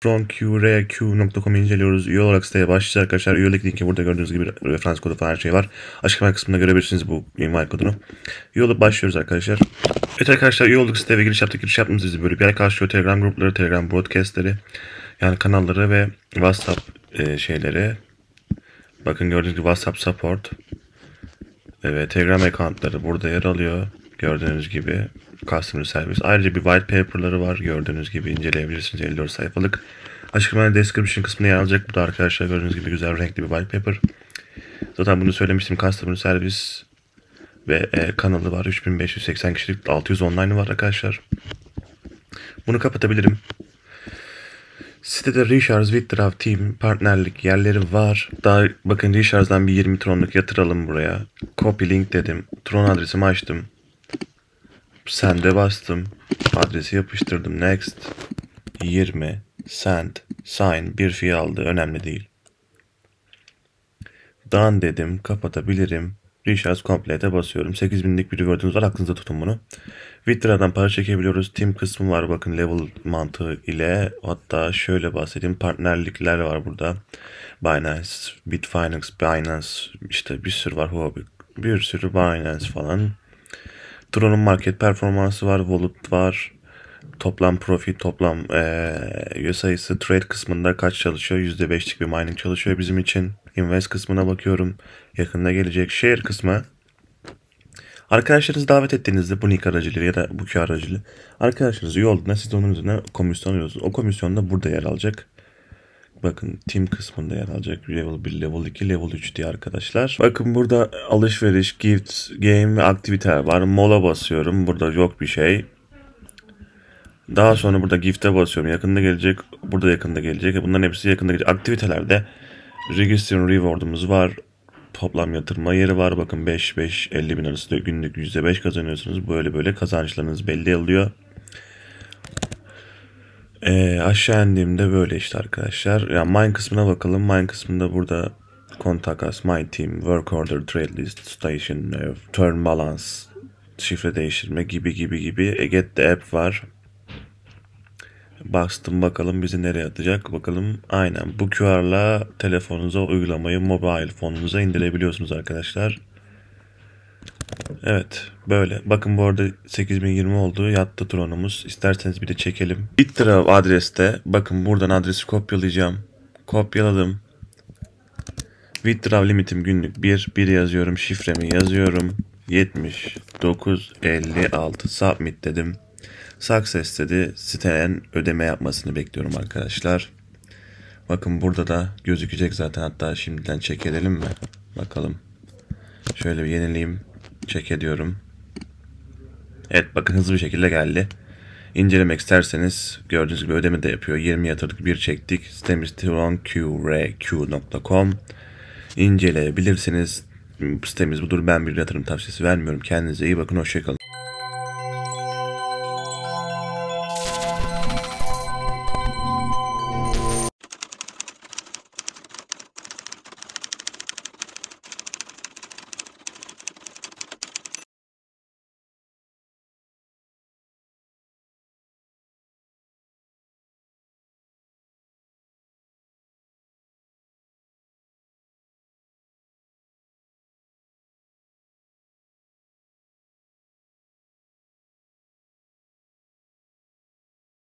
FromQRQ.com'u inceliyoruz. Üye olarak siteye başlayacağız arkadaşlar. Üyelik linki burada gördüğünüz gibi referans kodu falan her şey var. Açıklama kısmında görebilirsiniz bu email kodunu. Üye olup başlıyoruz arkadaşlar. Evet arkadaşlar üye olduk siteye ve giriş yaptık. Giriş yaptığımız bizi böyle bir yer karşılıyor. Telegram grupları, Telegram broadcastleri, yani kanalları ve WhatsApp e, şeyleri. Bakın gördüğünüz gibi WhatsApp support. Evet Telegram accountları burada yer alıyor. Gördüğünüz gibi customer service. Ayrıca bir white paper'ları var. Gördüğünüz gibi inceleyebilirsiniz. 54 sayfalık. Açıklamaya description kısmına yer alacak. Bu da arkadaşlar gördüğünüz gibi güzel renkli bir white paper. Zaten bunu söylemiştim. Customer service ve e, kanalı var. 3580 kişilik 600 online var arkadaşlar. Bunu kapatabilirim. Sitede Richards Wittrav Team partnerlik yerleri var. Daha bakın Richards'dan bir 20 tronluk yatıralım buraya. Copy link dedim. Tron adresimi açtım. Sende bastım. Adresi yapıştırdım. Next. 20. Send. Sign. Bir fiil aldı. Önemli değil. Done dedim. Kapatabilirim. Recharge komplete basıyorum. 8000'lik bir reward'unuz var. Aklınızda tutun bunu. Withdraw'dan para çekebiliyoruz. Team kısmı var. Bakın level mantığı ile. Hatta şöyle bahsedeyim. Partnerlikler var burada. Binance, Bitfinex, Binance işte bir sürü var. Huobi, bir sürü Binance falan. Drone'un market performansı var, volut var. Toplam profit, toplam e, üye sayısı trade kısmında kaç çalışıyor? %5'lik bir mining çalışıyor bizim için. Invest kısmına bakıyorum. Yakında gelecek share kısmı. Arkadaşlarınızı davet ettiğinizde bu nick aracılığıyla ya da bu kü aracılığı arkadaşlarınız yolda siz onun üzerine komisyon alıyorsunuz. O komisyon da burada yer alacak. Bakın team kısmında yer alacak level 1, level 2, level 3 diye arkadaşlar. Bakın burada alışveriş, gifts, game ve aktiviteler var. Mola basıyorum. Burada yok bir şey. Daha sonra burada gift'e basıyorum. Yakında gelecek. Burada yakında gelecek. E, bunların hepsi yakında gelecek. Aktivitelerde registration reward'umuz var. Toplam yatırma yeri var. Bakın 5-5 50 bin arası günlük %5 kazanıyorsunuz. Böyle böyle kazançlarınız belli oluyor. E, aşağı indiğimde böyle işte arkadaşlar. Ya mine kısmına bakalım. Mine kısmında burada contact us, my team, work order, trade list, station, e, turn balance, şifre değiştirme gibi gibi gibi. E, get the app var. Bastım bakalım bizi nereye atacak. Bakalım aynen bu QR'la telefonunuza uygulamayı mobile fonunuza indirebiliyorsunuz arkadaşlar. Evet böyle. Bakın bu arada 8020 oldu. Yattı tronumuz. İsterseniz bir de çekelim. Bittra adreste. Bakın buradan adresi kopyalayacağım. Kopyaladım. Withdraw limitim günlük 1. 1 yazıyorum. Şifremi yazıyorum. 7956 submit dedim. Success dedi. Siteden ödeme yapmasını bekliyorum arkadaşlar. Bakın burada da gözükecek zaten. Hatta şimdiden çekelim mi? Bakalım. Şöyle bir yenileyim. Check ediyorum. Evet bakın hızlı bir şekilde geldi. İncelemek isterseniz gördüğünüz gibi ödeme de yapıyor. 20 yatırdık bir çektik. Sitemiz tironqrq.com İnceleyebilirsiniz. Sitemiz budur. Ben bir yatırım tavsiyesi vermiyorum. Kendinize iyi bakın. Hoşçakalın.